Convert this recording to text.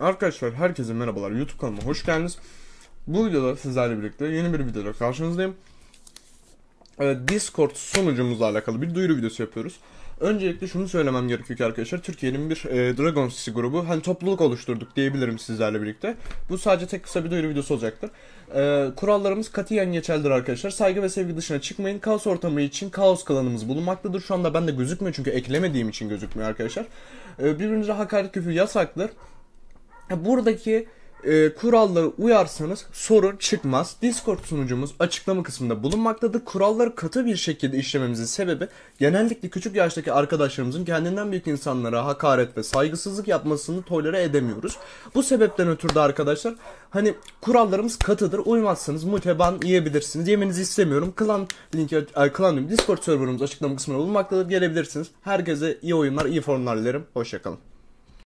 Arkadaşlar herkese merhabalar. YouTube kanalıma hoş geldiniz. Bu videoda sizlerle birlikte yeni bir videoda karşınızdayım. Discord sunucumuzla alakalı bir duyuru videosu yapıyoruz. Öncelikle şunu söylemem gerekiyor ki arkadaşlar Türkiye'nin bir e, Dragon City grubu hani topluluk oluşturduk diyebilirim sizlerle birlikte. Bu sadece tek kısa bir duyuru videosu olacaktır. E, kurallarımız katiyen geçerlidir arkadaşlar. Saygı ve sevgi dışına çıkmayın. Kaos ortamı için kaos klanımız bulunmaktadır. Şu anda ben de gözükmüyor çünkü eklemediğim için gözükmüyor arkadaşlar. E, birbirinize hakaret küfür yasaktır. Buradaki e, kurallara uyarsanız sorun çıkmaz. Discord sunucumuz açıklama kısmında bulunmaktadır. Kuralları katı bir şekilde işlememizin sebebi genellikle küçük yaştaki arkadaşlarımızın kendinden büyük insanlara hakaret ve saygısızlık yapmasını tolere edemiyoruz. Bu sebepten ötürü de arkadaşlar hani kurallarımız katıdır. Uymazsanız muteban yiyebilirsiniz. Yemenizi istemiyorum. Klan linki, ay, e, klan Discord serverımız açıklama kısmına bulunmaktadır. Gelebilirsiniz. Herkese iyi oyunlar, iyi forumlar dilerim. Hoşçakalın.